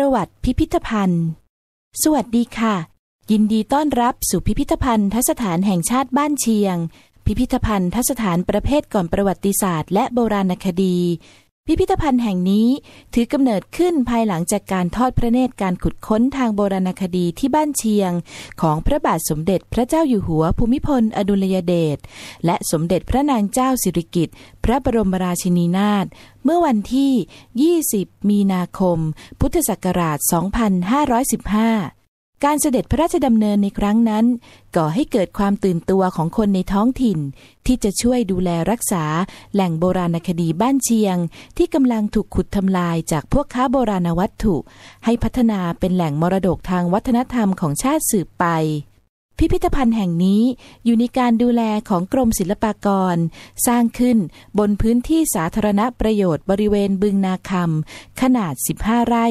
ประวัติพิพิธภัณฑ์ สวัสดีค่ะ ยินดีต้อนรับสู่พิพิธภัณฑ์ทัสถานแห่งชาติบ้านเชียง พิพิธภัณฑ์ทัสถานประเภทก่อนประวัติศาสตร์และโบราณคดีพิพิธภัณฑ์แห่งนี้ถือกำเนิดขึ้นภายหลังจากการทอดพระเนตรการขุดค้นทางโบราณคดีที่บ้านเชียง ของพระบาทสมเด็จพระเจ้าอยู่หัวภูมิพลอดุลยเดชและสมเด็จพระนางเจ้าสิริกิติ์พระบรมราชินีนาถเมื่อวันที่ 20 มีนาคม พุทธศักราช 2515การเสด็จพระราชดำเนินในครั้งนั้นก่อให้เกิดความตื่นตัวของคนในท้องถิ่นที่จะช่วยดูแลรักษาแหล่งโบราณคดีบ้านเชียงที่กำลังถูกขุดทำลายจากพวกค้าโบราณวัตถุให้พัฒนาเป็นแหล่งมรดกทางวัฒนธรรมของชาติสืบไปพิพิธภัณฑ์แห่งนี้ อยู่ในการดูแลของกรมศิลปากร สร้างขึ้นบนพื้นที่สาธารณประโยชน์บริเวณบึงนาคำขนาด 15 ไร่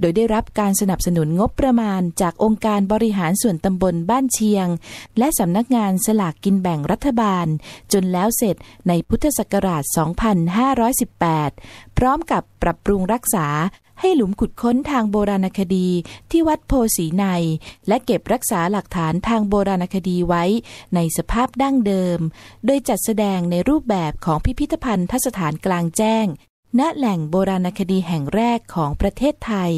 โดยได้รับการสนับสนุนงบประมาณจากองค์การบริหารส่วนตำบลบ้านเชียง และสำนักงานสลากกินแบ่งรัฐบาล จนแล้วเสร็จในพุทธศักราช 2518 พร้อมกับปรับปรุงรักษาให้หลุมขุดค้นทางโบราณคดีที่วัดโพสีใน และเก็บรักษาหลักฐานทางโบราณคดีไว้ในสภาพดั้งเดิม โดยจัดแสดงในรูปแบบของพิพิธภัณฑสถานกลางแจ้ง ณ แหล่งโบราณคดีแห่งแรกของประเทศไทย